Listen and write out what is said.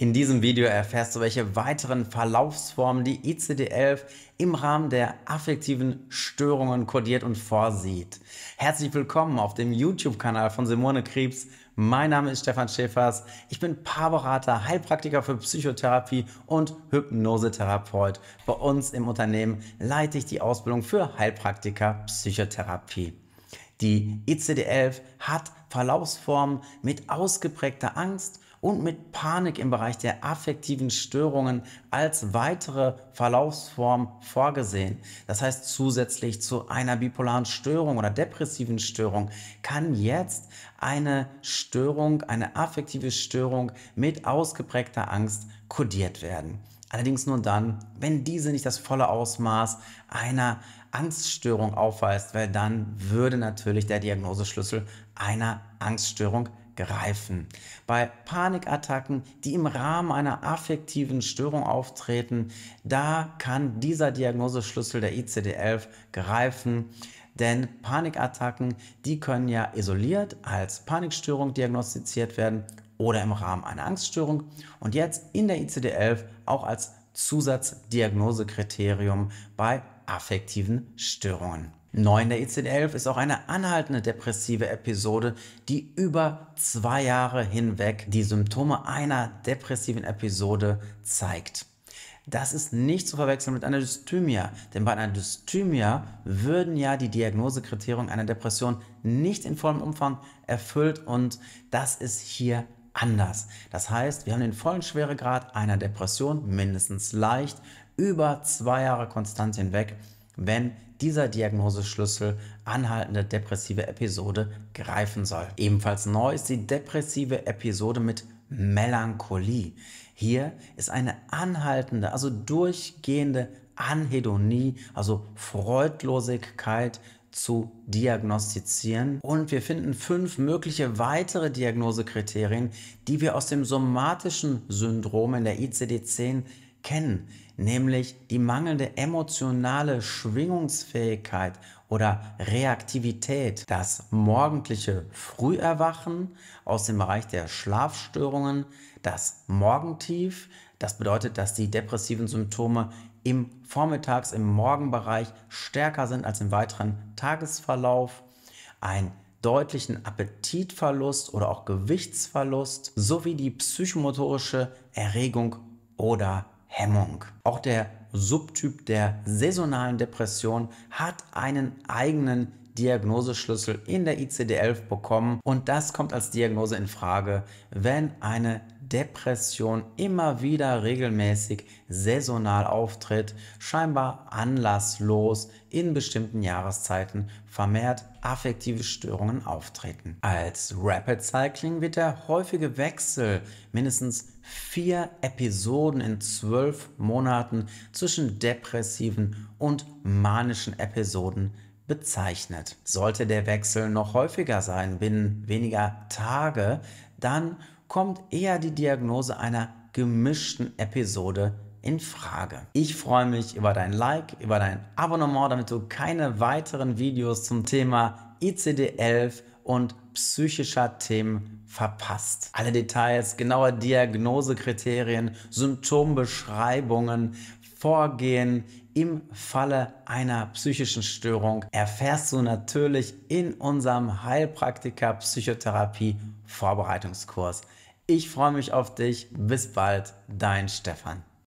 In diesem Video erfährst du, welche weiteren Verlaufsformen die ICD-11 im Rahmen der affektiven Störungen kodiert und vorsieht. Herzlich willkommen auf dem YouTube-Kanal von Simone Krebs. Mein Name ist Stefan Schäfers. Ich bin Paarberater, Heilpraktiker für Psychotherapie und Hypnosetherapeut. Bei uns im Unternehmen leite ich die Ausbildung für Heilpraktiker Psychotherapie. Die ICD-11 hat Verlaufsformen mit ausgeprägter Angst, und mit Panik im Bereich der affektiven Störungen als weitere Verlaufsform vorgesehen. Das heißt, zusätzlich zu einer bipolaren Störung oder depressiven Störung kann jetzt eine Störung, eine affektive Störung mit ausgeprägter Angst kodiert werden. Allerdings nur dann, wenn diese nicht das volle Ausmaß einer Angststörung aufweist, weil dann würde natürlich der Diagnoseschlüssel einer Angststörung greifen. Bei Panikattacken, die im Rahmen einer affektiven Störung auftreten, da kann dieser Diagnoseschlüssel der ICD-11 greifen. Denn Panikattacken, die können ja isoliert als Panikstörung diagnostiziert werden oder im Rahmen einer Angststörung und jetzt in der ICD-11 auch als Zusatzdiagnosekriterium bei affektiven Störungen. 9 der ICD-11 ist auch eine anhaltende depressive Episode, die über zwei Jahre hinweg die Symptome einer depressiven Episode zeigt. Das ist nicht zu verwechseln mit einer Dysthymia, denn bei einer Dysthymia würden ja die Diagnosekriterien einer Depression nicht in vollem Umfang erfüllt und das ist hier anders. Das heißt, wir haben den vollen Schweregrad einer Depression, mindestens leicht, über zwei Jahre konstant hinweg wenn dieser Diagnoseschlüssel anhaltende depressive Episode greifen soll. Ebenfalls neu ist die depressive Episode mit Melancholie. Hier ist eine anhaltende, also durchgehende Anhedonie, also Freudlosigkeit zu diagnostizieren. Und wir finden fünf mögliche weitere Diagnosekriterien, die wir aus dem somatischen Syndrom in der ICD-10 kennen, nämlich die mangelnde emotionale Schwingungsfähigkeit oder Reaktivität, das morgendliche Früherwachen aus dem Bereich der Schlafstörungen, das Morgentief, das bedeutet, dass die depressiven Symptome im Vormittags, im Morgenbereich stärker sind als im weiteren Tagesverlauf, ein deutlichen Appetitverlust oder auch Gewichtsverlust sowie die psychomotorische Erregung oder Hemmung. Auch der Subtyp der saisonalen Depression hat einen eigenen Diagnoseschlüssel in der ICD-11 bekommen und das kommt als Diagnose in Frage, wenn eine Depression immer wieder regelmäßig saisonal auftritt, scheinbar anlasslos in bestimmten Jahreszeiten vermehrt affektive Störungen auftreten. Als Rapid Cycling wird der häufige Wechsel mindestens vier Episoden in zwölf Monaten zwischen depressiven und manischen Episoden bezeichnet. Sollte der Wechsel noch häufiger sein, binnen weniger Tage, dann kommt eher die Diagnose einer gemischten Episode in Frage. Ich freue mich über dein Like, über dein Abonnement, damit du keine weiteren Videos zum Thema ICD-11 und psychischer Themen verpasst. Alle Details, genaue Diagnosekriterien, Symptombeschreibungen, Vorgehen im Falle einer psychischen Störung erfährst du natürlich in unserem Heilpraktiker Psychotherapie Vorbereitungskurs. Ich freue mich auf dich. Bis bald, dein Stefan.